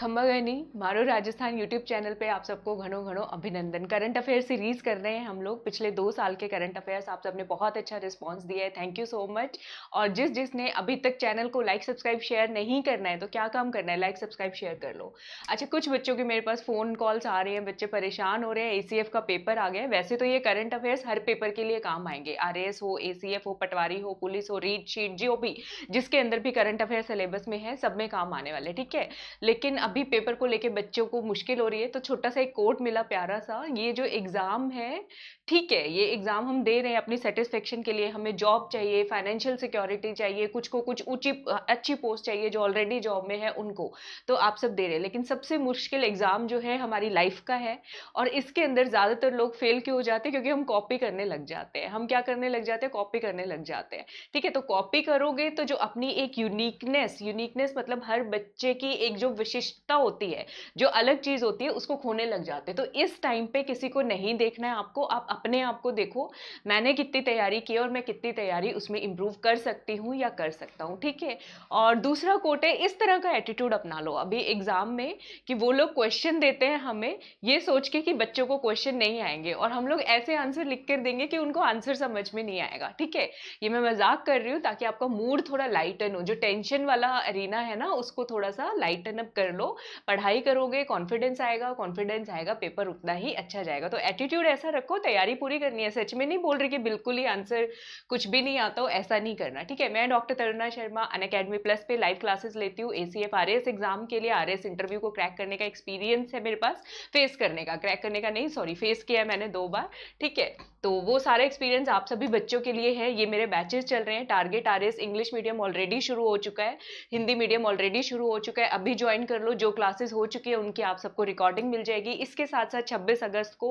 खम्बागनी मारो Rajasthan YouTube channel पे आप सबको घनों घनों अभिनंदन करंट अफेयर सीरीज़ कर रहे हैं हम लोग पिछले दो साल के करंट अफेयर्स आप सबने बहुत अच्छा रिस्पांस दिया है थैंक यू सो मच और जिस जिसने अभी तक चैनल को लाइक सब्सक्राइब शेयर नहीं करना है तो क्या काम करना है लाइक सब्सक्राइब शेयर कर लो अच्छा कुछ बच्चों के मेरे पास फ़ोन कॉल्स आ रहे हैं बच्चे परेशान हो रहे हैं ए का पेपर आ गया है वैसे तो ये करंट अफेयर्स हर पेपर के लिए काम आएंगे आर हो ए हो पटवारी हो पुलिस हो रीड शीट जी जिसके अंदर भी करंट अफेयर सिलेबस में है सब में काम आने वाले ठीक है लेकिन भी पेपर को लेके बच्चों को मुश्किल हो रही है तो छोटा सा एक कोट मिला प्यारा सा ये जो एग्ज़ाम है ठीक है ये एग्ज़ाम हम दे रहे हैं अपनी सेटिस्फेक्शन के लिए हमें जॉब चाहिए फाइनेंशियल सिक्योरिटी चाहिए कुछ को कुछ ऊँची अच्छी पोस्ट चाहिए जो ऑलरेडी जॉब में है उनको तो आप सब दे रहे हैं लेकिन सबसे मुश्किल एग्ज़ाम जो है हमारी लाइफ का है और इसके अंदर ज़्यादातर लोग फेल क्यों हो जाते हैं क्योंकि हम कॉपी करने लग जाते हैं हम क्या करने लग जाते हैं कॉपी करने लग जाते हैं ठीक है तो कॉपी करोगे तो जो अपनी एक यूनिकनेस यूनिकनेस मतलब हर बच्चे की एक जो विशिष्ट आवश्यकता होती है जो अलग चीज़ होती है उसको खोने लग जाते तो इस टाइम पे किसी को नहीं देखना है आपको आप अपने आप को देखो मैंने कितनी तैयारी की और मैं कितनी तैयारी उसमें इंप्रूव कर सकती हूँ या कर सकता हूँ ठीक है और दूसरा कोट है इस तरह का एटीट्यूड अपना लो अभी एग्ज़ाम में कि वो लोग क्वेश्चन देते हैं हमें ये सोच के कि बच्चों को क्वेश्चन नहीं आएंगे और हम लोग ऐसे आंसर लिख कर देंगे कि उनको आंसर समझ में नहीं आएगा ठीक है ये मैं मजाक कर रही हूँ ताकि आपका मूड थोड़ा लाइटन हो जो टेंशन वाला अरीना है ना उसको थोड़ा सा लाइटन अप कर लो पढ़ाई करोगे कॉन्फिडेंस आएगा कॉन्फिडेंस आएगा पेपर उतना ही अच्छा जाएगा तो एटीट्यूड ऐसा रखो तैयारी पूरी करनी है सच में नहीं बोल रही कि बिल्कुल ही आंसर कुछ भी नहीं आता हो ऐसा नहीं करना ठीक है मैं doctor Taruna Sharma Unacademy plus पे लाइव क्लासेस लेती हूँ A C F R S exam के लिए आर एस इंटरव्यू को क्रैक करने का एक्सपीरियंस है मेरे पास फेस करने का क्रैक करने का नहीं सॉरी फेस किया मैंने दो बार ठीक है तो वो सारा एक्सपीरियंस आप सभी बच्चों के लिए है ये मेरे बैचेस चल रहे हैं target R English medium already शुरू हो चुका है हिंदी मीडियम ऑलरेडी शुरू हो चुका है अभी ज्वाइन कर लो जो क्लासेस हो चुकी है उनकी आप सबको रिकॉर्डिंग मिल जाएगी इसके साथ साथ छब्बीस अगस्त को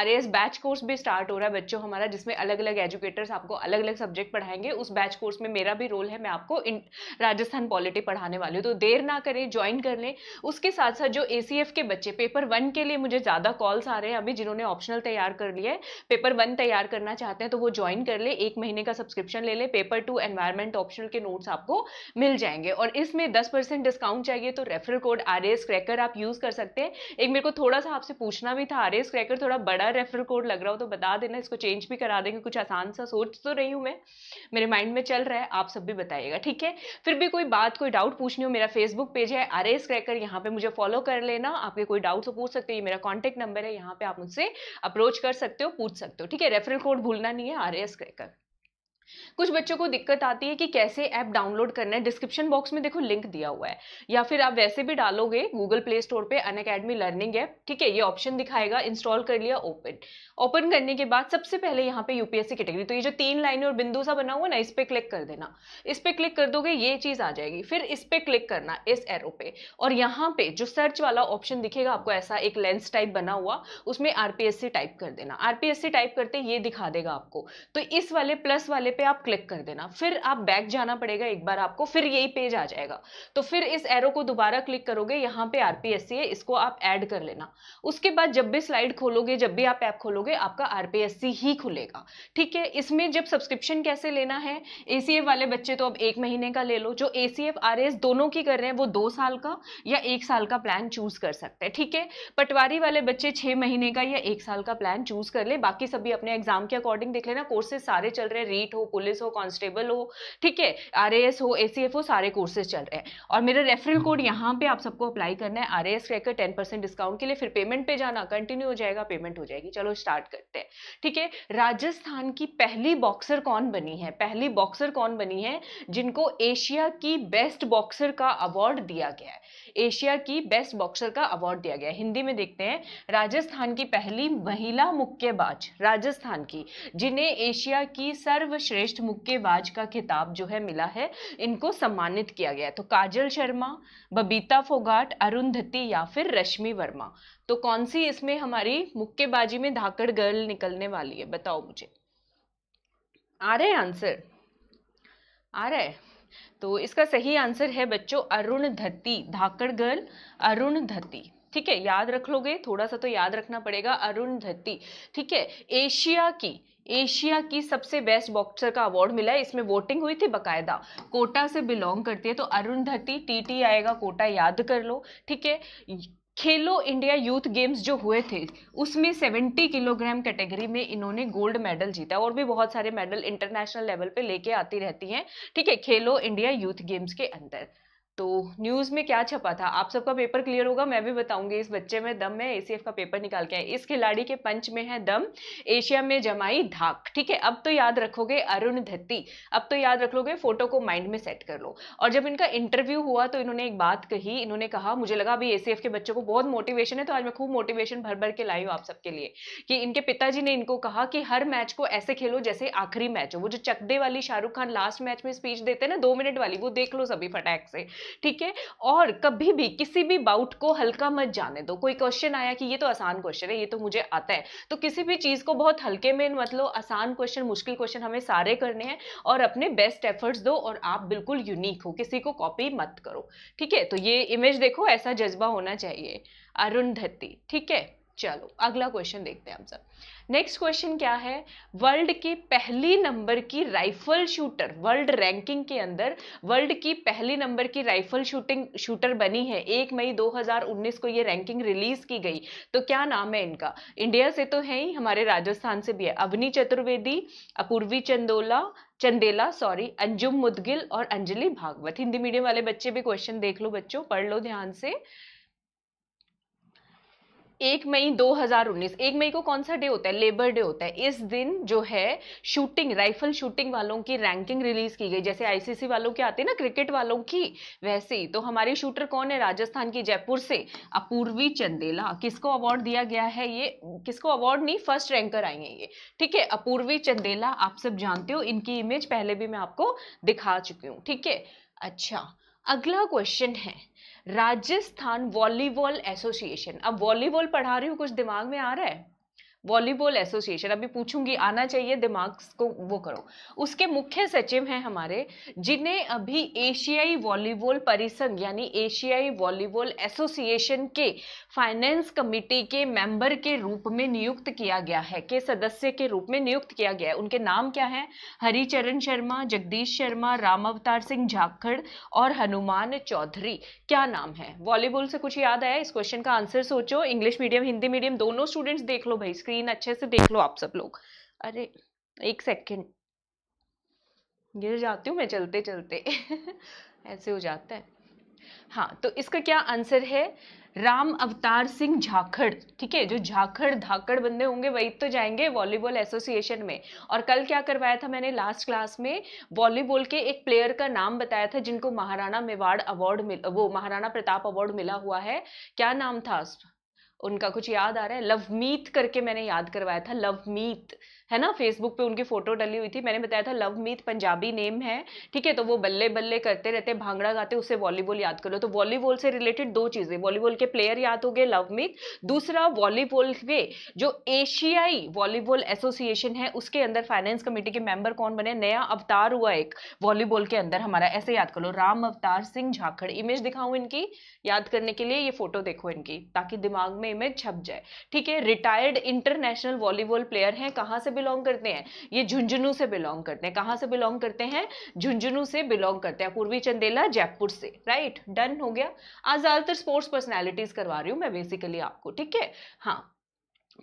आर बैच कोर्स भी स्टार्ट हो रहा है बच्चों हमारा जिसमें अलग अलग एजुकेटर्स आपको अलग अलग सब्जेक्ट पढ़ाएंगे उस बैच कोर्स में मेरा भी रोल है मैं आपको राजस्थान पॉलिटी पढ़ाने वाली हूँ तो देर ना करें ज्वाइन कर लें उसके साथ साथ जो ए के बच्चे पेपर वन के लिए मुझे ज़्यादा कॉल्स आ रहे हैं अभी जिन्होंने ऑप्शनल तैयार कर लिया है पेपर वन तैयार करना चाहते हैं तो वो ज्वाइन कर ले एक महीने का सब्सक्रिप्शन ले लें पेपर टू एनवायरमेंट ऑप्शनल के नोट्स आपको मिल जाएंगे और इसमें दस परसेंट डिस्काउंट चाहिए तो referral code R S cracker आप यूज़ कर सकते हैं एक मेरे को थोड़ा सा आपसे पूछना भी था आर एस क्रैकर थोड़ा बड़ा रेफर कोड लग रहा हो तो बता देना इसको चेंज भी करा देंगे कुछ आसान सा सोच तो रही हूँ मैं मेरे माइंड में चल रहा है आप सब भी बताइएगा ठीक है फिर भी कोई बात कोई डाउट पूछनी हो मेरा फेसबुक पेज है आर एस क्रैकर यहाँ पे मुझे फॉलो कर लेना आपके कोई डाउट हो पूछ सकते हो ये मेरा कॉन्टेक्ट नंबर है यहाँ पे आप मुझसे अप्रोच कर सकते हो पूछ सकते हो ठीक है रेफरल कोड भूलना नहीं है आर एस क्रैकर कुछ बच्चों को दिक्कत आती है कि कैसे ऐप डाउनलोड करना है डिस्क्रिप्शन बॉक्स में देखो लिंक दिया हुआ है या फिर आप वैसे भी डालोगे गूगल प्ले स्टोर पे अन अकेडमी लर्निंग ऐप ठीक है ये ऑप्शन दिखाएगा इंस्टॉल कर लिया ओपन ओपन करने के बाद सबसे पहले यहाँ पे यूपीएससी कैटेगरी तो ये जो तीन लाइन और बिंदु सा बना हुआ ना इस पर क्लिक कर देना इस पर क्लिक कर दोगे ये चीज़ आ जाएगी फिर इस पर क्लिक करना इस एरो पे और यहाँ पे जो सर्च वाला ऑप्शन दिखेगा आपको ऐसा एक लेंस टाइप बना हुआ उसमें आरपीएससी टाइप कर देना आरपीएससी टाइप करते ये दिखा देगा आपको तो इस वाले प्लस वाले पे आप क्लिक कर देना फिर आप बैक जाना पड़ेगा एक बार आपको फिर यही पेज आ जाएगा तो फिर इस एरो को दोबारा क्लिक करोगे यहाँ पे आरपीएससी है इसको आप ऐड कर लेना उसके बाद जब भी स्लाइड खोलोगे जब भी आप ऐप खोलोगे आपका आरपीएससी ही खुलेगा ठीक है इसमें जब सब्सक्रिप्शन कैसे लेना है ए वाले बच्चे तो अब एक महीने का ले लो जो ए सी दोनों की कर रहे हैं वो दो साल का या एक साल का प्लान चूज कर सकते हैं ठीक है पटवारी वाले बच्चे छह महीने का या एक साल का प्लान चूज कर ले बाकी सभी अपने एग्जाम के अकॉर्डिंग देख लेना कोर्सेज सारे चल रहे हैं रीट हो पुलिस हो कांस्टेबल हो ठीक है आर हो ए हो सारे कोर्सेज चल रहे हैं और मेरा रेफरल कोड यहाँ पे आप सबको अप्लाई करना है आर एस कहकर टेन डिस्काउंट के लिए फिर पेमेंट पे जाना कंटिन्यू हो जाएगा पेमेंट हो जाएगी चलो स्टार्ट करते हैं ठीक है राजस्थान की पहली बॉक्सर कौन बनी है पहली बॉक्सर कौन बनी है जिनको एशिया की बेस्ट बॉक्सर का अवार्ड दिया गया है एशिया की बेस्ट बॉक्सर का अवार्ड दिया गया हिंदी में देखते हैं राजस्थान की पहली महिला मुक्केबाज राजस्थान की जिन्हें एशिया की सर्वश्रेष्ठ मुक्केबाज का खिताब जो है मिला है इनको सम्मानित किया गया तो काजल शर्मा बबीता फोगाट अरुंधति या फिर रश्मि वर्मा तो कौन सी इसमें हमारी मुक्केबाजी में धाकड़ गर्ल निकलने वाली है बताओ मुझे आ रहे आंसर आ रहा है तो इसका सही आंसर है बच्चों अरुण धत्ती धाकड़ गर्ल अरुण धत्ती ठीक है याद रख लोगे थोड़ा सा तो याद रखना पड़ेगा अरुण धत्ती ठीक है एशिया की एशिया की सबसे बेस्ट बॉक्सर का अवार्ड मिला है इसमें वोटिंग हुई थी बकायदा कोटा से बिलोंग करती है तो अरुण धत्ती टी आएगा कोटा याद कर लो ठीक है खेलो इंडिया यूथ गेम्स जो हुए थे उसमें 70 किलोग्राम कैटेगरी में इन्होंने गोल्ड मेडल जीता और भी बहुत सारे मेडल इंटरनेशनल लेवल पे लेके आती रहती हैं ठीक है खेलो इंडिया यूथ गेम्स के अंदर तो न्यूज़ में क्या छपा था आप सबका पेपर क्लियर होगा मैं भी बताऊंगी इस बच्चे में दम है एसीएफ का पेपर निकाल के आए इस खिलाड़ी के पंच में है दम एशिया में जमाई धाक ठीक है अब तो याद रखोगे अरुण धत्ती अब तो याद रख लोगे फोटो को माइंड में सेट कर लो और जब इनका इंटरव्यू हुआ तो इन्होंने एक बात कही इन्होंने कहा मुझे लगा अभी एसीएफ के बच्चों को बहुत मोटिवेशन है तो आज मैं खूब मोटिवेशन भर भर के लाई हूँ आप सबके लिए कि इनके पिताजी ने इनको कहा कि हर मैच को ऐसे खेलो जैसे आखिरी मैच हो वो जो चकदे वाली शाहरुख खान लास्ट मैच में स्पीच देते हैं ना दो मिनट वाली वो देख लो सभी फटैक से ठीक है और कभी भी किसी भी बाउट को हल्का मत जाने दो कोई क्वेश्चन आया कि ये तो आसान क्वेश्चन है ये तो मुझे आता है तो किसी भी चीज़ को बहुत हल्के में मतलब आसान क्वेश्चन मुश्किल क्वेश्चन हमें सारे करने हैं और अपने बेस्ट एफर्ट्स दो और आप बिल्कुल यूनिक हो किसी को कॉपी मत करो ठीक है तो ये इमेज देखो ऐसा जज्बा होना चाहिए अरुण धत्ती ठीक है चलो अगला क्वेश्चन देखते हैं हम सब नेक्स्ट क्वेश्चन क्या है वर्ल्ड की पहली नंबर की राइफल शूटर वर्ल्ड रैंकिंग के अंदर वर्ल्ड की पहली नंबर की राइफल शूटिंग शूटर बनी है एक मई 2019 को ये रैंकिंग रिलीज की गई तो क्या नाम है इनका इंडिया से तो है ही हमारे राजस्थान से भी है अवनी चतुर्वेदी अपूर्वी चंदोला चंदेला सॉरी अंजुम मुदगिल और अंजलि भागवत हिंदी मीडियम वाले बच्चे भी क्वेश्चन देख लो बच्चों पढ़ लो ध्यान से एक मई 2019 एक मई को कौन सा डे होता है लेबर डे होता है इस दिन जो है शूटिंग राइफल शूटिंग वालों की रैंकिंग रिलीज की गई जैसे आईसीसी वालों की आती है ना क्रिकेट वालों की वैसे ही तो हमारी शूटर कौन है राजस्थान की जयपुर से अपूर्वी चंदेला किसको अवार्ड दिया गया है ये किसको अवार्ड नहीं फर्स्ट रैंकर आई है ये ठीक है अपूर्वी चंदेला आप सब जानते हो इनकी इमेज पहले भी मैं आपको दिखा चुकी हूँ ठीक है अच्छा अगला क्वेश्चन है राजस्थान वॉलीबॉल एसोसिएशन अब वॉलीबॉल पढ़ा रही हूँ कुछ दिमाग में आ रहा है वॉलीबॉल एसोसिएशन अभी पूछूंगी आना चाहिए दिमाग को वो करो उसके मुख्य सचिव हैं हमारे जिन्हें अभी एशियाई वॉलीबॉल परिसंघ यानी एशियाई वॉलीबॉल एसोसिएशन के फाइनेंस कमेटी के मेंबर के रूप में नियुक्त किया गया है के सदस्य के रूप में नियुक्त किया गया है उनके नाम क्या है हरिचरण शर्मा जगदीश शर्मा राम अवतार सिंह झाखड़ और हनुमान चौधरी क्या नाम है वॉलीबॉल से कुछ याद आया इस क्वेश्चन का आंसर सोचो इंग्लिश मीडियम हिंदी मीडियम दोनों स्टूडेंट्स देख लो भाई सीन अच्छे से देख लो आप सब लोग अरे एक सेकेंड गिर जाती हूँ मैं चलते चलते ऐसे हो जाता है हाँ तो इसका क्या आंसर है राम अवतार सिंह झाखड़ ठीक है जो झाखड़ धाकड़ बंदे होंगे वही तो जाएंगे वॉलीबॉल एसोसिएशन में और कल क्या करवाया था मैंने लास्ट क्लास में वॉलीबॉल के एक प्लेयर का नाम बताया था जिनको महाराणा मेवाड़ अवार्ड मिल वो महाराणा प्रताप अवार्ड मिला हुआ है क्या नाम था उनका कुछ याद आ रहा है लवमीत करके मैंने याद करवाया था लवमीत है ना फेसबुक पे उनकी फोटो डली हुई थी मैंने बताया था लव मीत पंजाबी नेम है ठीक है तो वो बल्ले बल्ले करते रहते भांगड़ा गाते उसे वॉलीबॉल याद कर लो तो वॉलीबॉल से रिलेटेड दो चीज़ें वॉलीबॉल के प्लेयर याद हो गए लव मीत दूसरा वॉलीबॉल के जो एशियाई वॉलीबॉल एसोसिएशन है उसके अंदर फाइनेंस कमेटी के मेंबर कौन बने नया अवतार हुआ एक वॉलीबॉल के अंदर हमारा ऐसे याद कर लो राम अवतार सिंह झाखड़ इमेज दिखाऊं इनकी याद करने के लिए ये फोटो देखो इनकी ताकि दिमाग में इमेज छप जाए ठीक है रिटायर्ड इंटरनेशनल वॉलीबॉल प्लेयर हैं कहाँ से बिलोंग करते हैं ये झुंझुनू से बिलोंग करते हैं कहाँ से बिलोंग करते हैं झुंझुनू से बिलोंग करते हैं पूर्वी चंदेला जयपुर से राइट डन हो गया आज ज़्यादातर स्पोर्ट्स पर्सनैलिटीज़ करवा रही हूँ मैं बेसिकली आपको ठीक है हाँ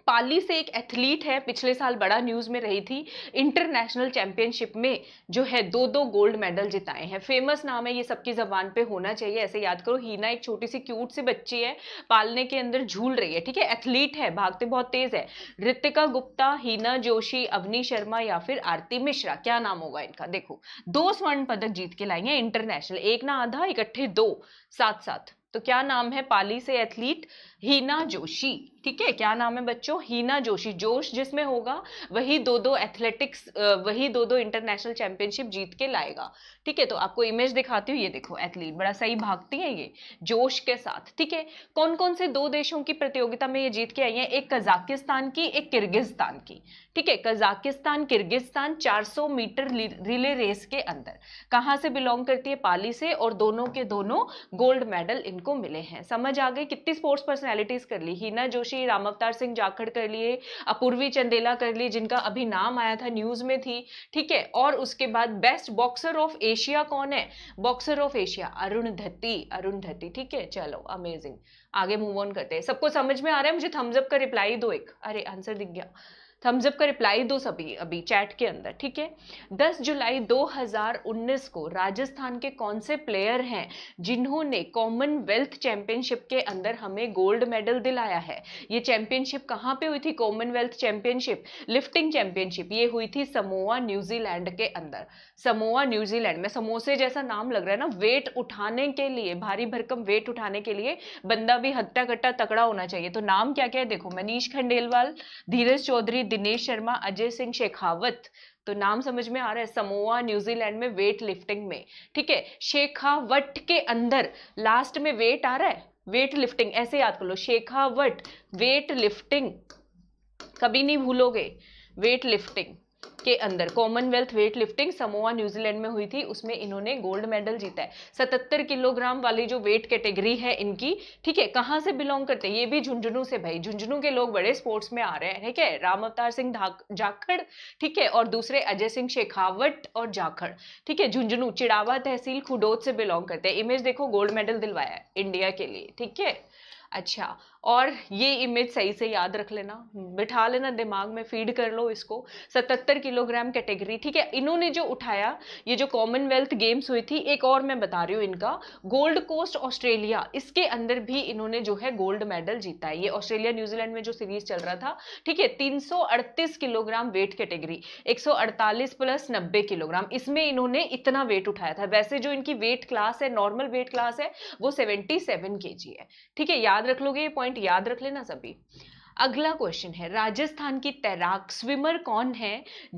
पाली से एक एथलीट है पिछले साल बड़ा न्यूज़ में रही थी इंटरनेशनल चैंपियनशिप में जो है दो दो गोल्ड मेडल जिताए हैं फेमस नाम है ये सबकी ज़बान पे होना चाहिए ऐसे याद करो हीना एक छोटी सी क्यूट सी बच्ची है पालने के अंदर झूल रही है ठीक है एथलीट है भागते बहुत तेज़ है ऋतिका गुप्ता हीना जोशी अवनी शर्मा या फिर आरती मिश्रा क्या नाम होगा इनका देखो दो स्वर्ण पदक जीत के लाई हैं इंटरनेशनल एक ना आधा इकट्ठे दो साथ साथ तो क्या नाम है पाली से एथलीट हीना जोशी ठीक है क्या नाम है बच्चों हीना जोशी जोश जिसमें होगा वही दो दो एथलेटिक्स वही दो दो इंटरनेशनल चैंपियनशिप जीत के लाएगा ठीक है तो आपको इमेज दिखाती हूँ ये देखो एथलीट बड़ा सही भागती है ये जोश के साथ ठीक है कौन कौन से दो देशों की प्रतियोगिता में ये जीत के आई है एक कजाकिस्तान की एक किर्गिस्तान की ठीक है कजाकिस्तान किर्गिस्तान चार मीटर रिले रेस के अंदर कहाँ से बिलोंग करती है पाली से और दोनों के दोनों गोल्ड मेडल इनको मिले हैं समझ आ गई कितनी स्पोर्ट्स पर्सनैलिटीज कर ली हीना जोशी श्री राम अवतार सिंह जाखड़ कर लिए अपूर्वी चंदेला कर लिए जिनका अभी नाम आया था न्यूज में थी ठीक है और उसके बाद बेस्ट बॉक्सर ऑफ एशिया कौन है boxer of Asia Arundhati Arundhati ठीक है चलो अमेजिंग आगे मूव ऑन करते हैं सबको समझ में आ रहा है मुझे थम्सअप का रिप्लाई दो एक अरे आंसर दिख गया थम्सअप का रिप्लाई दो सभी अभी चैट के अंदर ठीक है 10 जुलाई 2019 को राजस्थान के कौन से प्लेयर हैं जिन्होंने कॉमनवेल्थ चैंपियनशिप के अंदर हमें गोल्ड मेडल दिलाया है ये चैंपियनशिप कहाँ पे हुई थी कॉमनवेल्थ चैंपियनशिप लिफ्टिंग चैंपियनशिप ये हुई थी समोआ न्यूजीलैंड के अंदर समोआ न्यूजीलैंड में समोसे जैसा नाम लग रहा है ना वेट उठाने के लिए भारी भरकम वेट उठाने के लिए बंदा भी हत्या कट्टा तकड़ा होना चाहिए तो नाम क्या क्या है देखो मनीष खंडेलवाल धीरज चौधरी दिनेश शर्मा अजय सिंह शेखावत तो नाम समझ में आ रहा है समोआ न्यूजीलैंड में वेट लिफ्टिंग में ठीक है शेखावट के अंदर लास्ट में वेट आ रहा है वेट लिफ्टिंग ऐसे याद कर लो शेखावट वेट लिफ्टिंग कभी नहीं भूलोगे वेट लिफ्टिंग के अंदर Commonwealth weight lifting Samoa New Zealand में हुई थी उसमें इन्होंने गोल्ड मेडल जीता है 77 किलोग्राम वाली जो वेट कैटेगरी है इनकी ठीक है कहाँ से बिलोंग करते हैं ये भी झुंझुनू से भाई झुंझुनू के लोग बड़े स्पोर्ट्स में आ रहे हैं ठीक है राम अवतार सिंह जाखड़ ठीक है और दूसरे अजय सिंह शेखावट और जाखड़ ठीक है झुंझुनू चिड़ावा तहसील खुडोद से बिलोंग करते हैं इमेज देखो गोल्ड मेडल दिलवाया इंडिया के लिए ठीक है अच्छा और ये इमेज सही से याद रख लेना बिठा लेना दिमाग में फीड कर लो इसको 77 किलोग्राम कैटेगरी ठीक है इन्होंने जो उठाया ये जो कॉमनवेल्थ गेम्स हुई थी एक और मैं बता रही हूँ इनका गोल्ड कोस्ट ऑस्ट्रेलिया इसके अंदर भी इन्होंने जो है गोल्ड मेडल जीता है ये ऑस्ट्रेलिया न्यूजीलैंड में जो सीरीज चल रहा था ठीक है तीन किलोग्राम वेट कैटेगरी एक प्लस नब्बे किलोग्राम इसमें इन्होंने इतना वेट उठाया था वैसे जो इनकी वेट क्लास है नॉर्मल वेट क्लास है वो सेवेंटी सेवन है ठीक है याद रख लोगे ये पॉइंट पॉइंट याद रख लेना सभी अगला क्वेश्चन है राजस्थान की तैराक स्विमर कौन है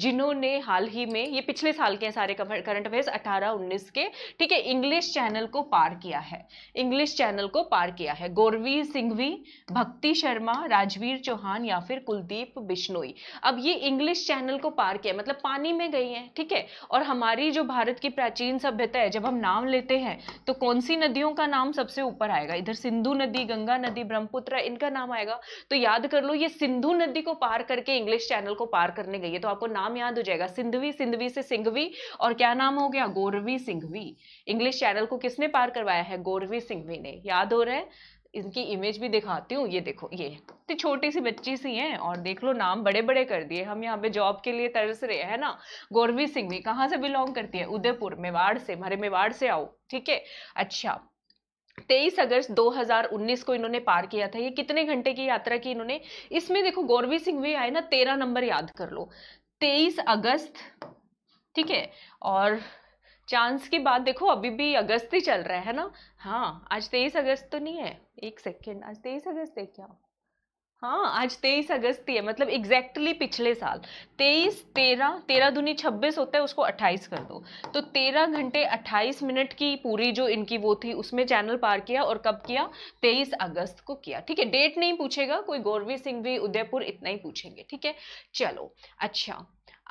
जिन्होंने हाल ही में ये पिछले साल के सारे करंट अफेयर्स 18 19 के ठीक है इंग्लिश चैनल को पार किया है इंग्लिश चैनल को पार किया है गौरवीर सिंघवी भक्ति शर्मा राजवीर चौहान या फिर कुलदीप बिश्नोई अब ये इंग्लिश चैनल को पार किया मतलब पानी में गई है ठीक है और हमारी जो भारत की प्राचीन सभ्यता है जब हम नाम लेते हैं तो कौन सी नदियों का नाम सबसे ऊपर आएगा इधर सिंधु नदी गंगा नदी ब्रह्मपुत्र इनका नाम आएगा तो याद कर लो ये सिंधु नदी को पार करके इंग्लिश चैनल को पार करने गई है तो आपको नाम याद हो जाएगा सिंधवी सिंधवी से सिंघवी और क्या नाम हो गया गोरवी सिंघवी इंग्लिश चैनल को किसने पार करवाया है गोरवी सिंघवी ने याद हो रहा है इनकी इमेज भी दिखाती हूँ ये देखो ये तो छोटी सी बच्ची सी हैं और देख लो नाम बड़े बड़े कर दिए हम यहाँ पे जॉब के लिए तरस रहे हैं ना गोरवी सिंह भी कहाँ से बिलोंग करती है उदयपुर मेवाड़ से हमारे मेवाड़ से आओ ठीक है अच्छा तेईस अगस्त 2019 को इन्होंने पार किया था ये कितने घंटे की यात्रा की इन्होंने इसमें देखो गौरवी सिंह भी आए ना तेरह नंबर याद कर लो तेईस अगस्त ठीक है और चांस की बात देखो अभी भी अगस्त ही चल रहा है ना हाँ आज तेईस अगस्त तो नहीं है एक सेकेंड आज तेईस अगस्त है क्या हाँ आज तेईस अगस्त ही है मतलब एग्जैक्टली exactly पिछले साल तेईस तेरह तेरह दुनी छब्बीस होता है उसको अट्ठाईस कर दो तो तेरह घंटे अट्ठाईस मिनट की पूरी जो इनकी वो थी उसमें चैनल पार किया और कब किया तेईस अगस्त को किया ठीक है डेट नहीं पूछेगा कोई गौरवी सिंह भी उदयपुर इतना ही पूछेंगे ठीक है चलो अच्छा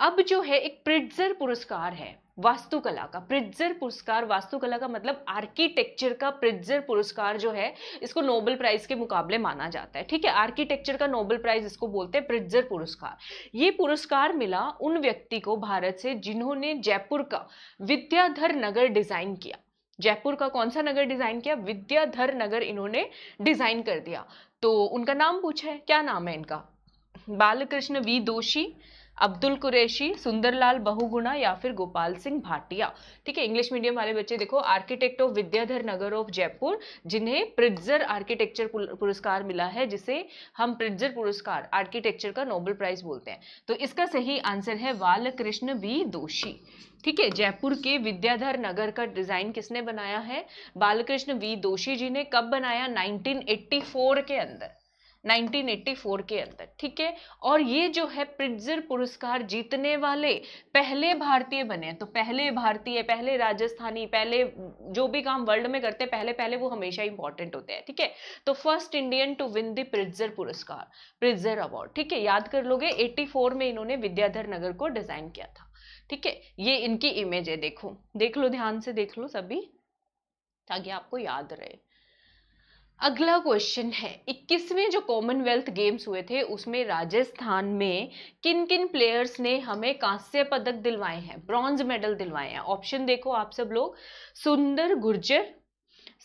अब जो है एक प्रिट्जर पुरस्कार है वास्तुकला का प्रिजर पुरस्कार वास्तुकला का मतलब आर्किटेक्चर का प्रिजर पुरस्कार जो है इसको नोबल प्राइज के मुकाबले माना जाता है ठीक है आर्किटेक्चर का नोबेल प्राइज इसको बोलते हैं प्रिजर पुरस्कार ये पुरस्कार मिला उन व्यक्ति को भारत से जिन्होंने जयपुर का विद्याधर नगर डिजाइन किया जयपुर का कौन सा नगर डिजाइन किया विद्याधर नगर इन्होंने डिजाइन कर दिया तो उनका नाम पूछा है क्या नाम है इनका बालकृष्ण वी दोषी अब्दुल कुरैशी सुंदरलाल बहुगुणा या फिर गोपाल सिंह भाटिया ठीक है इंग्लिश मीडियम वाले बच्चे देखो architect of Vidyadhar Nagar of Jaipur जिन्हें प्रिट्जर आर्किटेक्चर पुरस्कार मिला है जिसे हम प्रिट्जर पुरस्कार आर्किटेक्चर का नोबेल प्राइज बोलते हैं तो इसका सही आंसर है बालकृष्ण बी दोषी ठीक है जयपुर के विद्याधर नगर का डिजाइन किसने बनाया है बालकृष्ण वी दोषी जी ने कब बनाया 1984 के अंदर 1984 के अंदर ठीक है और ये जो है प्रिजर पुरस्कार जीतने वाले पहले भारतीय बने तो पहले भारतीय पहले राजस्थानी पहले जो भी काम वर्ल्ड में करते पहले पहले वो हमेशा इंपॉर्टेंट होते हैं ठीक है थीके? तो first Indian to win the Pritzker पुरस्कार प्रिजर अवार्ड ठीक है याद कर लोगे 84 में इन्होंने विद्याधर नगर को डिजाइन किया था ठीक है ये इनकी इमेज है देखो देख लो ध्यान से देख लो सभी ताकि आपको याद रहे अगला क्वेश्चन है इक्कीसवें जो कॉमनवेल्थ गेम्स हुए थे उसमें राजस्थान में किन किन प्लेयर्स ने हमें कांस्य पदक दिलवाए हैं ब्रॉन्ज मेडल दिलवाए हैं ऑप्शन देखो आप सब लोग सुंदर गुर्जर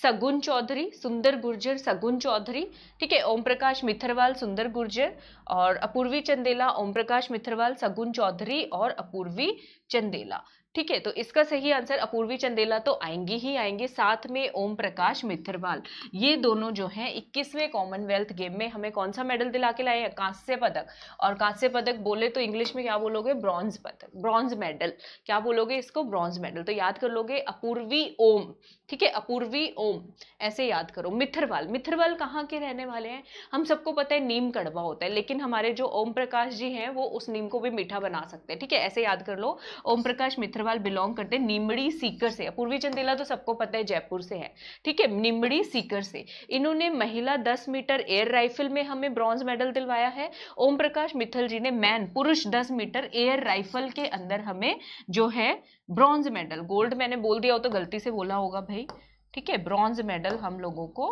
सगुन चौधरी सुंदर गुर्जर सगुन चौधरी ठीक है ओम प्रकाश मिथरवाल सुंदर गुर्जर और अपूर्वी चंदेला ओम प्रकाश मिथरवाल सगुन चौधरी और अपूर्वी चंदेला ठीक है तो इसका सही आंसर अपूर्वी चंदेला तो आएंगी ही आएंगे साथ में ओम प्रकाश मित्रवाल ये दोनों जो हैं इक्कीसवें कॉमनवेल्थ गेम में हमें कौन सा मेडल दिला के लाए हैं कांस्य पदक और कांस्य पदक बोले तो इंग्लिश में क्या बोलोगे ब्रॉन्ज पदक ब्रॉन्ज मेडल क्या बोलोगे इसको ब्रॉन्ज मेडल तो याद कर लोगे अपूर्वी ओम ठीक है अपूर्वी ओम ऐसे याद करो मिथरवाल मिथरवाल कहाँ के रहने वाले हैं हम सबको पता है नीम कड़वा होता है लेकिन हमारे जो ओम प्रकाश जी हैं वो उस नीम को भी मीठा बना सकते हैं ठीक है ऐसे याद कर लो ओम प्रकाश मिथ्र अग्रवाल बिलोंग करते हैं निमड़ी सीकर से पूर्वी चंदेला तो सबको पता है जयपुर से है ठीक है निमड़ी सीकर से इन्होंने महिला दस मीटर एयर राइफल में हमें ब्रॉन्ज मेडल दिलवाया है ओम प्रकाश मित्तल जी ने मैन पुरुष दस मीटर एयर राइफल के अंदर हमें जो है ब्रॉन्ज मेडल गोल्ड मैंने बोल दिया हो तो गलती से बोला होगा भाई ठीक है ब्रॉन्ज मेडल हम लोगों को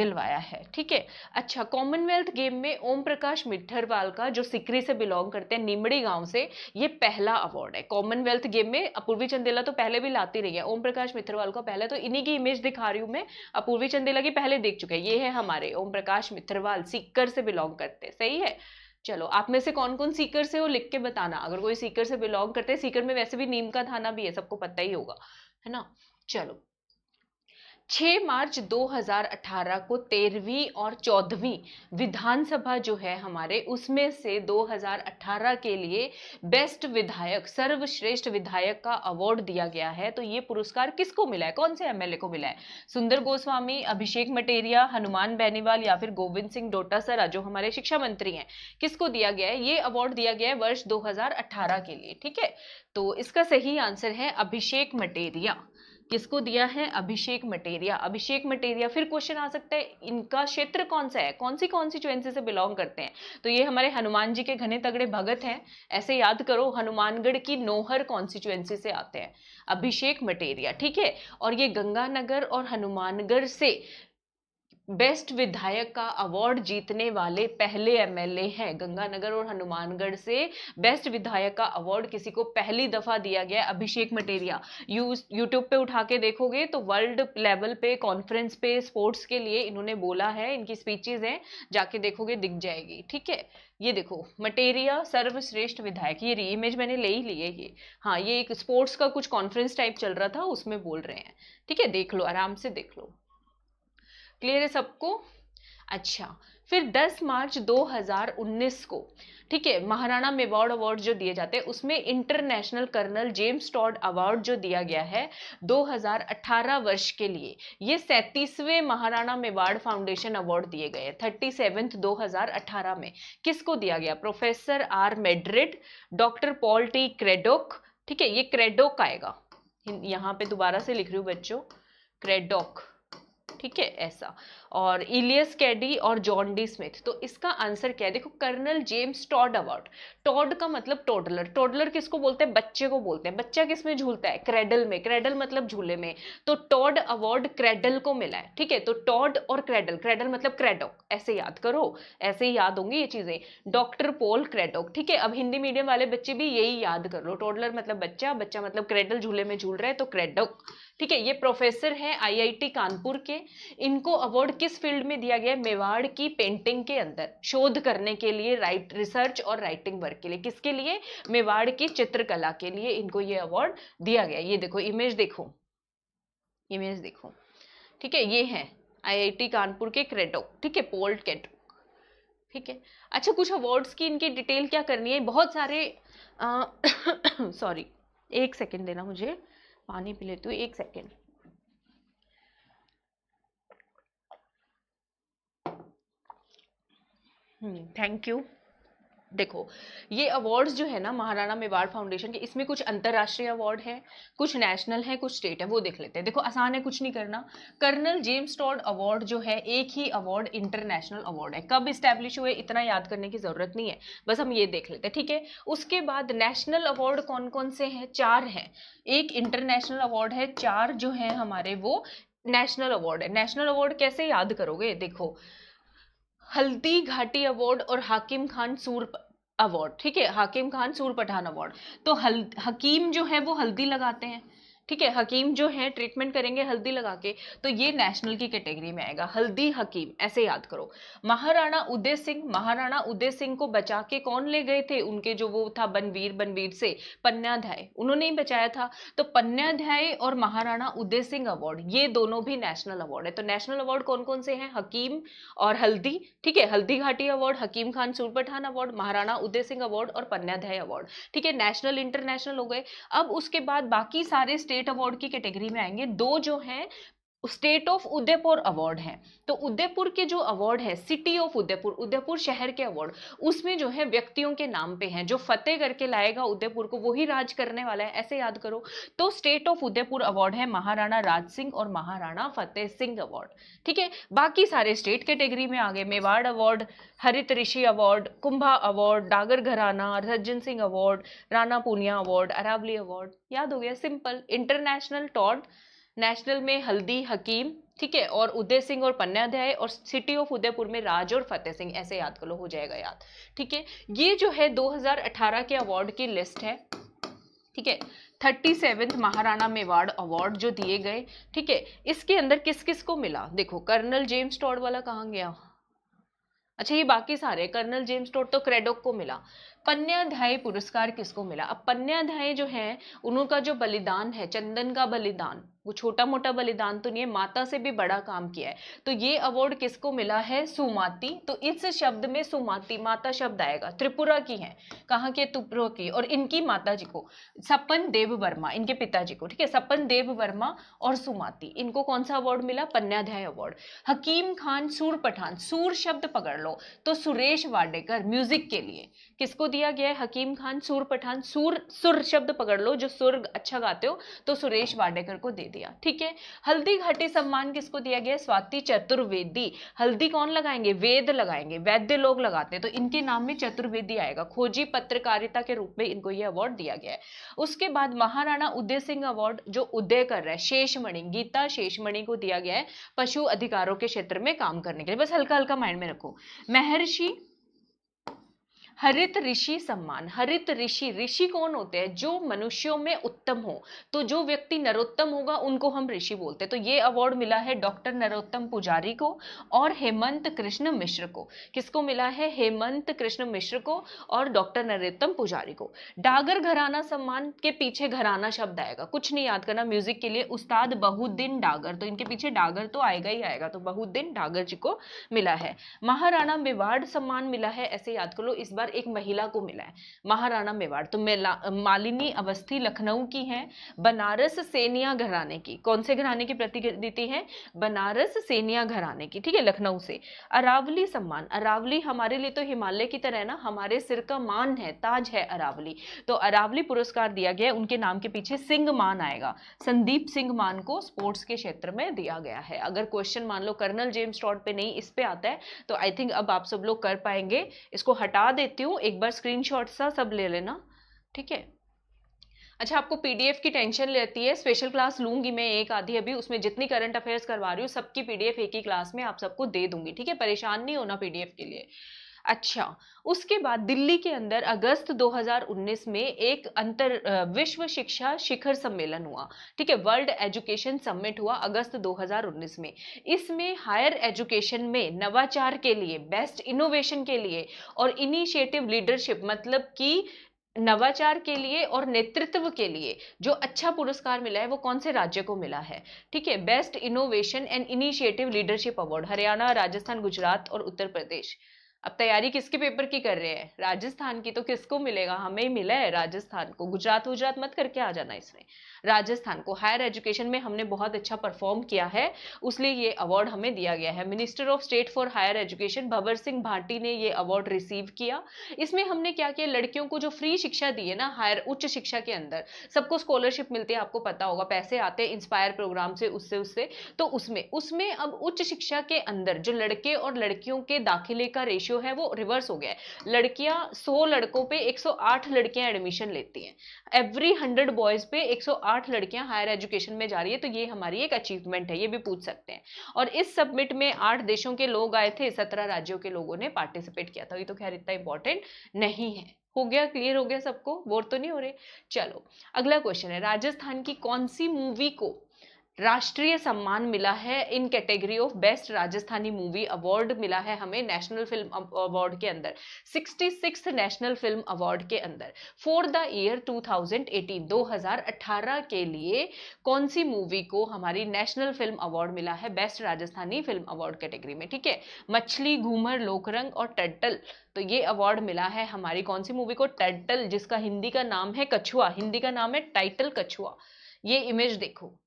दिलवाया है ठीक है अच्छा कॉमनवेल्थ गेम में ओम प्रकाश मिठरवाल का जो सिकरी से बिलोंग करते हैं निमड़ी गांव से ये पहला अवार्ड है कॉमनवेल्थ गेम में अपूर्वी चंदेला तो पहले भी लाती रही है ओम प्रकाश मिठरवाल का पहले तो इन्हीं की इमेज दिखा रही हूँ मैं अपूर्वी चंदेला की पहले देख चुके हैं ये है हमारे ओम प्रकाश मिठरवाल सिक्कर से बिलोंग करते सही है चलो आप में से कौन कौन सीकर से हो लिख के बताना अगर कोई सीकर से बिलोंग करते हैं सीकर में वैसे भी नीम का थाना भी है सबको पता ही होगा है ना चलो 6 मार्च 2018 को तेरहवीं और चौदहवीं विधानसभा जो है हमारे उसमें से 2018 के लिए बेस्ट विधायक सर्वश्रेष्ठ विधायक का अवार्ड दिया गया है तो ये पुरस्कार किसको मिला है कौन से एमएलए को मिला है सुंदर गोस्वामी अभिषेक मटेरिया हनुमान बेनीवाल या फिर गोविंद सिंह डोटासरा जो हमारे शिक्षा मंत्री हैं किसको दिया गया है ये अवार्ड दिया गया है वर्ष दो के लिए ठीक है तो इसका सही आंसर है अभिषेक मटेरिया किसको दिया है अभिषेक मटेरिया अभिषेक मटेरिया फिर क्वेश्चन आ सकता है इनका क्षेत्र कौन सा है कौन सी कॉन्स्टिट्युएंसी से बिलोंग करते हैं तो ये हमारे हनुमान जी के घने तगड़े भगत हैं ऐसे याद करो हनुमानगढ़ की नोहर कॉन्स्टिट्युएंसी से आते हैं अभिषेक मटेरिया ठीक है और ये गंगानगर और हनुमानगढ़ से बेस्ट विधायक का अवार्ड जीतने वाले पहले एमएलए हैं गंगानगर और हनुमानगढ़ से बेस्ट विधायक का अवार्ड किसी को पहली दफा दिया गया अभिषेक मटेरिया यू यूट्यूब पे उठा के देखोगे तो वर्ल्ड लेवल पे कॉन्फ्रेंस पे स्पोर्ट्स के लिए इन्होंने बोला है इनकी स्पीचेज हैं जाके देखोगे दिख जाएगी ठीक है ये देखो मटेरिया सर्वश्रेष्ठ विधायक ये री इमेज मैंने ले ही ली है ये हाँ ये एक स्पोर्ट्स का कुछ कॉन्फ्रेंस टाइप चल रहा था उसमें बोल रहे हैं ठीक है देख लो आराम से देख लो क्लियर है सबको अच्छा फिर 10 मार्च 2019 को ठीक है महाराणा मेवाड़ अवार्ड जो दिए जाते हैं उसमें international colonel James Tod award जो दिया गया है 2018 वर्ष के लिए ये सैंतीसवें महाराणा मेवाड़ फाउंडेशन अवार्ड दिए गए थर्टी सेवेंथ दो में किसको दिया गया professor R Madrid doctor Paul T Craddock ठीक है ये क्रेडोक आएगा यहाँ पे दोबारा से लिख रही हूँ बच्चों क्रेडोक ठीक है ऐसा और इलियस कैडी और जॉन डी स्मिथ तो इसका आंसर क्या है देखो colonel James Tod award Tod का मतलब टोडलर टोडलर किसको बोलते हैं बच्चे को बोलते हैं बच्चा किस में झूलता है क्रेडल में क्रेडल मतलब झूले में तो टॉड अवार्ड क्रेडल को मिला है ठीक है तो टॉड और क्रेडल क्रेडल मतलब क्रेडोक ऐसे याद करो ऐसे ही याद होंगी ये चीज़ें डॉक्टर पोल क्रेडोक ठीक है अब हिंदी मीडियम वाले बच्चे भी यही याद कर लो टोडलर मतलब बच्चा बच्चा मतलब क्रेडल झूले में झूल रहा है तो क्रेडोक ठीक है ये प्रोफेसर है आई कानपुर के इनको अवार्ड किस फील्ड में दिया गया है मेवाड़ की पेंटिंग के अंदर शोध करने के लिए राइट रिसर्च और राइटिंग वर्क के लिए किसके लिए मेवाड़ की चित्रकला के लिए इनको ये अवार्ड दिया गया ये देखो इमेज देखो इमेज देखो ठीक है ये है आईआईटी कानपुर के क्रेडो ठीक है पोल्ट क्रेडोक ठीक है अच्छा कुछ अवार्ड्स की इनकी डिटेल क्या करनी है बहुत सारे सॉरी एक सेकेंड देना मुझे पानी पी लेती हूँ एक सेकेंड थैंक हम्म। यू देखो ये अवार्ड्स जो है ना महाराणा मेवाड़ फाउंडेशन के इसमें कुछ अंतर्राष्ट्रीय अवार्ड हैं कुछ नेशनल हैं कुछ स्टेट है वो देख लेते हैं देखो आसान है कुछ नहीं करना कर्नल जेम्स टॉड अवार्ड जो है एक ही अवार्ड इंटरनेशनल अवार्ड है कब स्टैब्लिश हुए इतना याद करने की ज़रूरत नहीं है बस हम ये देख लेते हैं ठीक है उसके बाद नेशनल अवार्ड कौन कौन से हैं चार हैं एक इंटरनेशनल अवार्ड है चार जो हैं हमारे वो नेशनल अवार्ड है नेशनल अवार्ड कैसे याद करोगे देखो हल्दी घाटी अवार्ड और हाकिम खान सूर अवार्ड ठीक है हाकिम खान सूर पठान अवार्ड तो हल हकीम जो है वो हल्दी लगाते हैं ठीक है हकीम जो है ट्रीटमेंट करेंगे हल्दी लगा के तो ये नेशनल की कैटेगरी में आएगा हल्दी हकीम ऐसे याद करो महाराणा उदय सिंह महाराणा उदय सिंह को बचा के कौन ले गए थे उनके जो वो था बनवीर बनवीर से पन्याध्याय उन्होंने ही बचाया था तो पन्नाध्याय और महाराणा उदय सिंह अवार्ड ये दोनों भी नेशनल अवार्ड है तो नेशनल अवार्ड कौन कौन से हैं हकीम और हल्दी ठीक है Haldighati award Hakim Khan Pathan award Maharana Udai Singh award और पन्याध्याय अवार्ड ठीक है नेशनल इंटरनेशनल हो गए अब उसके बाद बाकी सारे स्टेट स्टेट अवार्ड की कैटेगरी में आएंगे दो जो हैं स्टेट ऑफ उदयपुर अवार्ड है तो उदयपुर के जो अवार्ड है सिटी ऑफ उदयपुर उदयपुर शहर के अवार्ड उसमें जो है व्यक्तियों के नाम पे हैं जो फतेह करके लाएगा उदयपुर को वही राज करने वाला है ऐसे याद करो तो स्टेट ऑफ उदयपुर अवार्ड है महाराणा राज सिंह और महाराणा फतेह सिंह अवार्ड ठीक है बाकी सारे स्टेट कैटेगरी में आ गए Mewar award Harit Rishi award Kumbha award Dagar gharana Rajjan Singh award Rana Punia award Aravalli award याद हो गया सिंपल इंटरनेशनल टॉर्ड नेशनल में हल्दी हकीम ठीक है और उदय सिंह और पन्नाध्याय और सिटी ऑफ उदयपुर में राज और फतेह सिंह ऐसे याद कर लो हो जाएगा याद ठीक है ये जो है 2018 के अवार्ड की लिस्ट है ठीक है thirty seventh Maharana Mewar award जो दिए गए ठीक है इसके अंदर किस किस को मिला देखो कर्नल जेम्स टॉड वाला कहाँ गया अच्छा ये बाकी सारे कर्नल जेम्स टोट तो क्रेडोक को मिला पन्याध्याय पुरस्कार किसको मिला अब पन्याध्याय जो है उनका जो बलिदान है चंदन का बलिदान वो छोटा मोटा बलिदान तो नहीं है माता से भी बड़ा काम किया है तो ये अवार्ड किसको मिला है सुमाती तो इस शब्द में सुमाती माता शब्द आएगा त्रिपुरा की है कहाँ के त्रिपुरा की और इनकी माता जी को सपन देव वर्मा इनके पिताजी को ठीक है सपन देव वर्मा और सुमाती इनको कौन सा अवार्ड मिला पन्याध्याय अवार्ड हकीम खान सूर पठान सूर शब्द पकड़ लो तो सुरेश वाडेकर म्यूजिक के लिए किसको दिया गया है हकीम खान सूर पठान सूर सुर शब्द पकड़ लो जो सुर अच्छा गाते हो तो सुरेश वाडेकर को दे दिया ठीक है हल्दी घाटी सम्मान किसको दिया गया स्वाति चतुर्वेदी हल्दी कौन लगाएंगे वेद लगाएंगे वैद्य लोग लगाते हैं तो इनके नाम में चतुर्वेदी आएगा खोजी पत्रकारिता के रूप में इनको ये अवार्ड दिया गया है उसके बाद महाराणा उदय सिंह अवार्ड जो उदय कर रहा है शेषमणि गीता शेषमणि को दिया गया है पशु अधिकारों के क्षेत्र में काम करने के लिए बस हल्का हल्का माइंड में रखो महर्षि हरित ऋषि सम्मान हरित ऋषि ऋषि कौन होते हैं जो मनुष्यों में उत्तम हो तो जो व्यक्ति नरोत्तम होगा उनको हम ऋषि बोलते हैं तो ये अवार्ड मिला है डॉक्टर नरोत्तम पुजारी को और हेमंत कृष्ण मिश्र को किसको मिला है हेमंत कृष्ण मिश्र को और डॉक्टर नरोत्तम पुजारी को डागर घराना सम्मान के पीछे घराना शब्द आएगा कुछ नहीं याद करना म्यूजिक के लिए उस्ताद बहुद्दीन डागर तो इनके पीछे डागर तो आएगा ही आएगा तो बहुद्दीन डागर जी को मिला है महाराणा मेवाड़ सम्मान मिला है ऐसे याद कर लो इस बार पुरस्कार एक महिला को मिला है महाराणा मेवाड़ तो मालिनी अवस्थी लखनऊ की है बनारस सेनिया घराने की कौन से घराने की प्रतिनिधि है बनारस सेनिया घराने की ठीक है लखनऊ से अरावली सम्मान अरावली हमारे लिए तो हिमालय की तरह ना हमारे सिर का मान है ताज है अरावली तो अरावली पुरस्कार दिया गया उनके नाम के पीछे सिंह मान आएगा संदीप सिंह मान को स्पोर्ट्स के क्षेत्र में दिया गया है अगर क्वेश्चन मान लो कर्नल जेम्स टॉड पे नहीं इस पे आता है तो आई थिंक अब आप सब लोग कर पाएंगे इसको हटा देते देती हूँ एक बार स्क्रीनशॉट सा सब ले लेना ठीक है अच्छा आपको पीडीएफ की टेंशन लेती है स्पेशल क्लास लूंगी मैं एक आधी अभी उसमें जितनी करंट अफेयर्स करवा रही हूँ सबकी पीडीएफ एक ही क्लास में आप सबको दे दूंगी ठीक है परेशान नहीं होना पीडीएफ के लिए अच्छा उसके बाद दिल्ली के अंदर अगस्त 2019 में एक अंतर विश्व शिक्षा शिखर सम्मेलन हुआ ठीक है वर्ल्ड एजुकेशन समिट हुआ अगस्त 2019 में इसमें हायर एजुकेशन में नवाचार के लिए बेस्ट इनोवेशन के लिए और इनिशिएटिव लीडरशिप मतलब कि नवाचार के लिए और नेतृत्व के लिए जो अच्छा पुरस्कार मिला है वो कौन से राज्य को मिला है ठीक है best innovation and initiative leadership award Haryana Rajasthan Gujarat और उत्तर प्रदेश अब तैयारी किसके पेपर की कर रहे हैं राजस्थान की तो किसको मिलेगा हमें मिला है राजस्थान को गुजरात वुजरात मत करके आ जाना इसमें राजस्थान को हायर एजुकेशन में हमने बहुत अच्छा परफॉर्म किया है उसलिए ये अवार्ड हमें दिया गया है minister of state for higher education Bhanwar Singh Bhati ने ये अवार्ड रिसीव किया इसमें हमने क्या किया लड़कियों को जो फ्री शिक्षा दी है ना हायर उच्च शिक्षा के अंदर सबको स्कॉलरशिप मिलती है आपको पता होगा पैसे आते हैं इंस्पायर प्रोग्राम से उससे उससे तो उसमें उसमें अब उच्च शिक्षा के अंदर जो लड़के और लड़कियों के दाखिले का रेशियो है वो रिवर्स हो गया है लड़कियां 100 लड़कों पे 108 लड़कियां एडमिशन लेती हैं एवरी 100 बॉयज पे 108 आठ लड़कियां हायर एजुकेशन में जा रही है तो ये हमारी एक अचीवमेंट है ये भी पूछ सकते हैं और इस सबमिट में आठ देशों के लोग आए थे सत्रह राज्यों के लोगों ने पार्टिसिपेट किया था ये तो खैर इतना इंपॉर्टेंट नहीं है हो गया क्लियर हो गया सबको बोर तो नहीं हो रहे चलो अगला क्वेश्चन है राजस्थान की कौन सी मूवी को राष्ट्रीय सम्मान मिला है in category of best Rajasthani movie award मिला है हमें नेशनल फिल्म अवार्ड के अंदर sixty six national film award के अंदर फॉर द ईयर 2018 2018 के लिए कौन सी मूवी को हमारी नेशनल फिल्म अवार्ड मिला है best Rajasthani film award category में ठीक है मछली घूमर लोकरंग और टटल तो ये अवार्ड मिला है हमारी कौन सी मूवी को टटल जिसका हिंदी का नाम है कछुआ हिंदी का नाम है टाइटल कछुआ ये इमेज देखो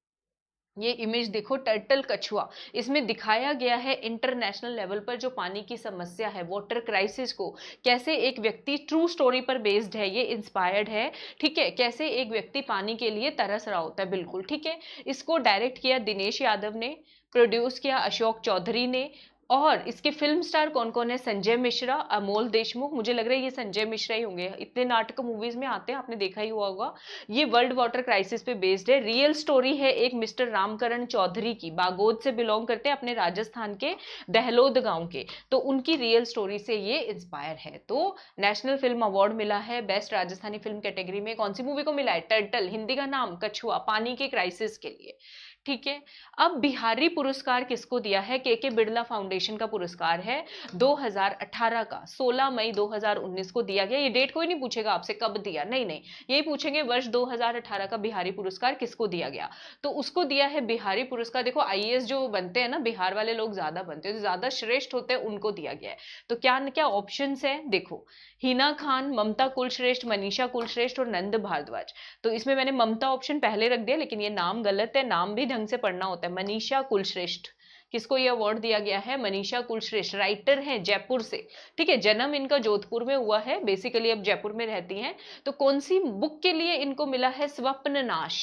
ये इमेज देखो टर्टल कछुआ इसमें दिखाया गया है इंटरनेशनल लेवल पर जो पानी की समस्या है वाटर क्राइसिस को कैसे एक व्यक्ति ट्रू स्टोरी पर बेस्ड है ये इंस्पायर्ड है ठीक है कैसे एक व्यक्ति पानी के लिए तरस रहा होता है बिल्कुल ठीक है इसको डायरेक्ट किया दिनेश यादव ने प्रोड्यूस किया अशोक चौधरी ने और इसके फिल्म स्टार कौन कौन है संजय मिश्रा अमोल देशमुख मुझे लग रहा है ये संजय मिश्रा ही होंगे इतने नाटक मूवीज में आते हैं आपने देखा ही हुआ होगा ये वर्ल्ड वाटर क्राइसिस पे बेस्ड है रियल स्टोरी है एक मिस्टर रामकरण चौधरी की बागोद से बिलोंग करते हैं अपने राजस्थान के दहलोद गाँव के तो उनकी रियल स्टोरी से ये इंस्पायर है तो नेशनल फिल्म अवार्ड मिला है बेस्ट राजस्थानी फिल्म कैटेगरी में कौन सी मूवी को मिला है टर्टल हिंदी का नाम कछुआ पानी के क्राइसिस के लिए ठीक है अब बिहारी पुरस्कार किसको दिया है के के बिड़ला फाउंडेशन का पुरस्कार है 2018 का 16 मई 2019 को दिया गया ये डेट कोई नहीं पूछेगा आपसे कब दिया नहीं नहीं यही पूछेंगे वर्ष 2018 का बिहारी पुरस्कार किसको दिया गया तो उसको दिया है बिहारी पुरस्कार देखो आई जो बनते हैं ना बिहार वाले लोग ज्यादा बनते हैं ज्यादा श्रेष्ठ होते हैं उनको दिया गया है तो क्या क्या ऑप्शन है देखो हिना खान ममता कुलश्रेष्ठ मनीषा कुलश्रेष्ठ और नंद भारद्वाज तो इसमें मैंने ममता ऑप्शन पहले रख दिया लेकिन ये नाम गलत है नाम भी ढंग से पढ़ना होता है मनीषा कुलश्रेष्ठ किसको ये अवार्ड दिया गया है मनीषा कुलश्रेष्ठ राइटर हैं जयपुर से ठीक है जन्म इनका जोधपुर में हुआ है बेसिकली अब जयपुर में रहती हैं तो कौन सी बुक के लिए इनको मिला है स्वप्न नाश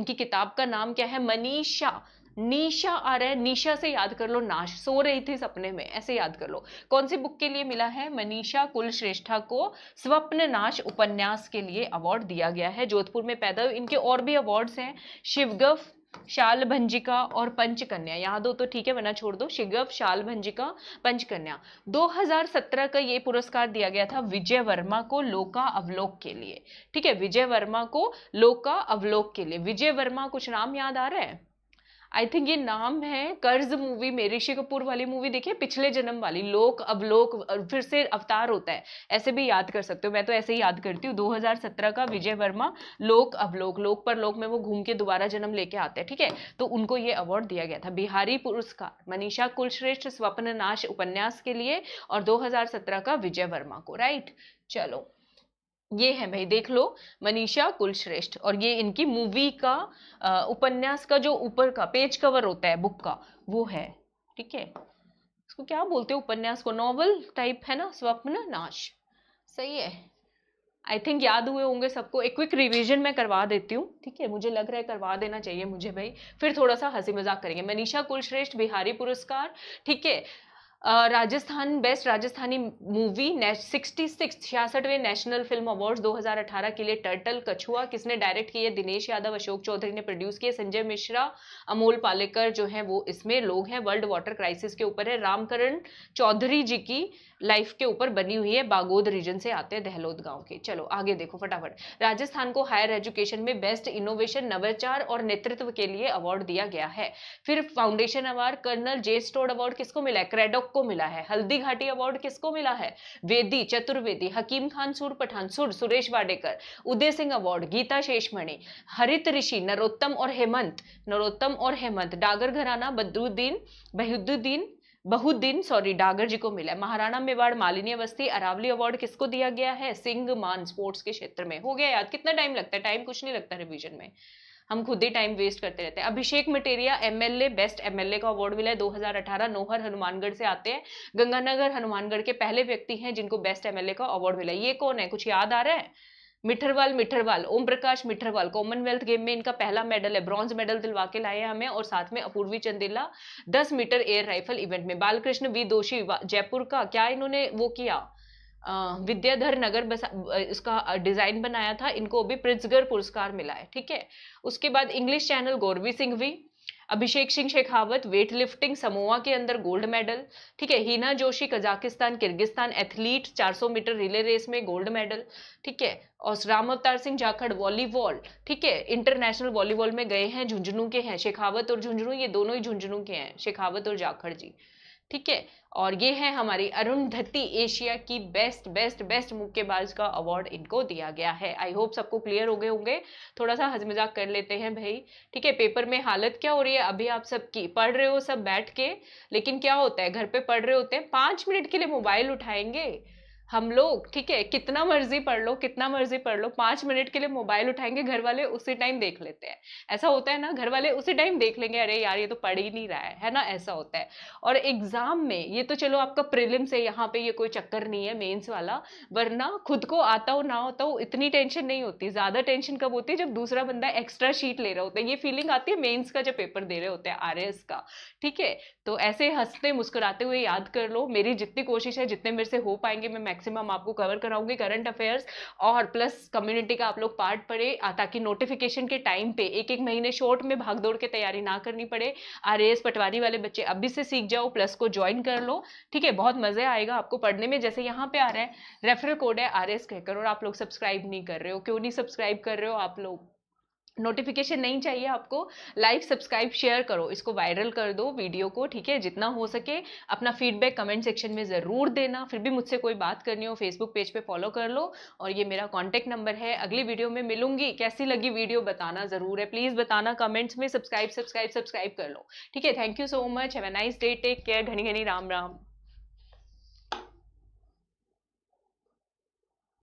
इनकी किताब का नाम क्या है मनीषा निशा आ रहा है निशा से याद कर लो नाश सो रही थी सपने में ऐसे याद कर लो कौन सी बुक के लिए मिला है मनीषा कुलश्रेष्ठा को स्वप्न नाश उपन्यास के लिए अवार्ड दिया गया है जोधपुर में पैदा हुए इनके और भी अवार्ड्स हैं शिवगफ शाल भंजिका और पंचकन्या यहाँ दो तो ठीक है वरना छोड़ दो शिगव शाल भंजिका पंचकन्या 2017 का ये पुरस्कार दिया गया था विजय वर्मा को लोका अवलोक के लिए ठीक है विजय वर्मा को लोका अवलोक के लिए विजय वर्मा कुछ नाम याद आ रहा है आई थिंक ये नाम है कर्ज मूवी में ऋषि कपूर वाली मूवी देखिए पिछले जन्म वाली लोक अवलोक फिर से अवतार होता है ऐसे भी याद कर सकते हो मैं तो ऐसे ही याद करती हूँ 2017 का विजय वर्मा लोक अवलोक लोक पर लोक में वो घूम के दोबारा जन्म लेके आते हैं ठीक है तो उनको ये अवार्ड दिया गया था बिहारी पुरस्कार मनीषा कुलश्रेष्ठ स्वप्न उपन्यास के लिए और दो का विजय वर्मा को राइट चलो ये है भाई देख लो मनीषा कुलश्रेष्ठ और ये इनकी मूवी का उपन्यास का जो ऊपर का पेज कवर होता है बुक का वो है ठीक है इसको क्या बोलते हैं उपन्यास को नॉवल टाइप है ना स्वप्न नाश सही है आई थिंक याद हुए होंगे सबको एक क्विक रिवीजन मैं करवा देती हूँ ठीक है मुझे लग रहा है करवा देना चाहिए मुझे भाई फिर थोड़ा सा हंसी मजाक करेंगे मनीषा कुलश्रेष्ठ बिहारी पुरस्कार ठीक है Rajasthan best Rajasthani movie sixty six छियासठवें नेशनल फिल्म अवार्ड्स 2018 के लिए टर्टल कछुआ किसने डायरेक्ट किए दिनेश यादव अशोक चौधरी ने प्रोड्यूस किए संजय मिश्रा अमोल पालेकर जो है वो इसमें लोग हैं वर्ल्ड वाटर क्राइसिस के ऊपर है रामकरण चौधरी जी की लाइफ के ऊपर बनी हुई है बागोद रीजन से आते हैं दहलोद गांव के चलो आगे देखो फटाफट राजस्थान को हायर एजुकेशन में बेस्ट इनोवेशन नवाचार और नेतृत्व के लिए अवार्ड दिया गया है फिर foundation award colonel J stored award किसको मिला है क्रेडो सबको मिला है हल्दी घाटी अवार्ड किसको मिला है वेदी चतुर्वेदी हकीम खान सुर पठान सुर सुरेश वाडेकर उदय सिंह अवार्ड गीता शेषमणि हरित ऋषि नरोत्तम और हेमंत नरोत्तम और हेमंत डागर घराना बदरुद्दीन बहुद्दीन बहुत दिन सॉरी डागर जी को मिला महाराणा मेवाड़ मालिनी अवस्थी अरावली अवार्ड किसको दिया गया है सिंह मान स्पोर्ट्स के क्षेत्र में हो गया याद कितना टाइम लगता है टाइम कुछ नहीं लगता रिवीजन में हम खुद ही टाइम वेस्ट करते रहते हैं Abhishek Matoria MLA best MLA का अवार्ड मिला है 2018 नोहर हनुमानगढ़ से आते हैं गंगानगर हनुमानगढ़ के पहले व्यक्ति हैं जिनको बेस्ट एमएलए का अवार्ड मिला ये कौन है कुछ याद आ रहा है मिठरवाल मिठरवाल ओम प्रकाश मिठरवाल कॉमनवेल्थ गेम में इनका पहला मेडल है ब्रॉन्ज मेडल दिलवा के लाए हमें और साथ में अपूर्वी चंदेला दस मीटर एयर राइफल इवेंट में बालकृष्ण वी दोषी जयपुर का क्या इन्होंने वो किया विद्याधर नगर बस इसका डिज़ाइन बनाया था इनको अभी प्रिंसगर पुरस्कार मिला है ठीक है उसके बाद इंग्लिश चैनल गौरवी सिंह भी Abhishek Singh Shekhawat weight lifting Samoa के अंदर गोल्ड मेडल ठीक है Hina Joshi Kazakhstan Kyrgyzstan athlete 400 metre relay race में गोल्ड मेडल ठीक है और राम अवतार सिंह जाखड़ वॉलीबॉल ठीक है इंटरनेशनल वॉलीबॉल में गए हैं झुंझुनू के हैं शेखावत और झुंझुनू ये दोनों ही झुंझुनू के हैं शेखावत और जाखड़ जी ठीक है और ये है हमारी अरुंधति एशिया की बेस्ट बेस्ट बेस्ट मुक्केबाज का अवार्ड इनको दिया गया है आई होप सबको क्लियर हो गए होंगे थोड़ा सा हज मजाक कर लेते हैं भाई ठीक है पेपर में हालत क्या हो रही है अभी आप सबकी पढ़ रहे हो सब बैठ के लेकिन क्या होता है घर पे पढ़ रहे होते हैं पाँच मिनट के लिए मोबाइल उठाएंगे हम लोग ठीक है कितना मर्जी पढ़ लो कितना मर्जी पढ़ लो पांच मिनट के लिए मोबाइल उठाएंगे घर वाले उसी टाइम देख लेते हैं ऐसा होता है ना घर वाले उसी टाइम देख लेंगे अरे यार ये तो पढ़ ही नहीं रहा है है ना ऐसा होता है और एग्ज़ाम में ये तो चलो आपका प्रिलिम से यहाँ पे ये कोई चक्कर नहीं है मेन्स वाला वरना खुद को आता हो ना होता हो इतनी टेंशन नहीं होती ज़्यादा टेंशन कब होती है जब दूसरा बंदा एक्स्ट्रा शीट ले रहा होता है ये फीलिंग आती है मेन्स का जब पेपर दे रहे होते हैं आर का ठीक है तो ऐसे हंसते मुस्कुराते हुए याद कर लो मेरी जितनी कोशिश है जितने मेरे से हो पाएंगे मैं मैक्सिमम आपको कवर कराऊंगी करंट अफेयर्स और प्लस कम्युनिटी का आप लोग पार्ट पड़े ताकि नोटिफिकेशन के टाइम पे एक एक महीने शॉर्ट में भाग दौड़ के तैयारी ना करनी पड़े आर पटवारी वाले बच्चे अभी से सीख जाओ प्लस को ज्वाइन कर लो ठीक है बहुत मज़े आएगा आपको पढ़ने में जैसे यहाँ पे आ रहा है रेफरल कोड है आर एस कहकर और आप लोग सब्सक्राइब नहीं कर रहे हो क्यों नहीं सब्सक्राइब कर रहे हो आप लोग नोटिफिकेशन नहीं चाहिए आपको लाइक सब्सक्राइब शेयर करो इसको वायरल कर दो वीडियो को ठीक है जितना हो सके अपना फीडबैक कमेंट सेक्शन में ज़रूर देना फिर भी मुझसे कोई बात करनी हो फेसबुक पेज पे फॉलो कर लो और ये मेरा कॉन्टैक्ट नंबर है अगली वीडियो में मिलूंगी कैसी लगी वीडियो बताना ज़रूर है प्लीज़ बताना कमेंट्स में सब्सक्राइब सब्सक्राइब सब्सक्राइब कर लो ठीक है thank you so much have a nice day take care घनी घनी राम राम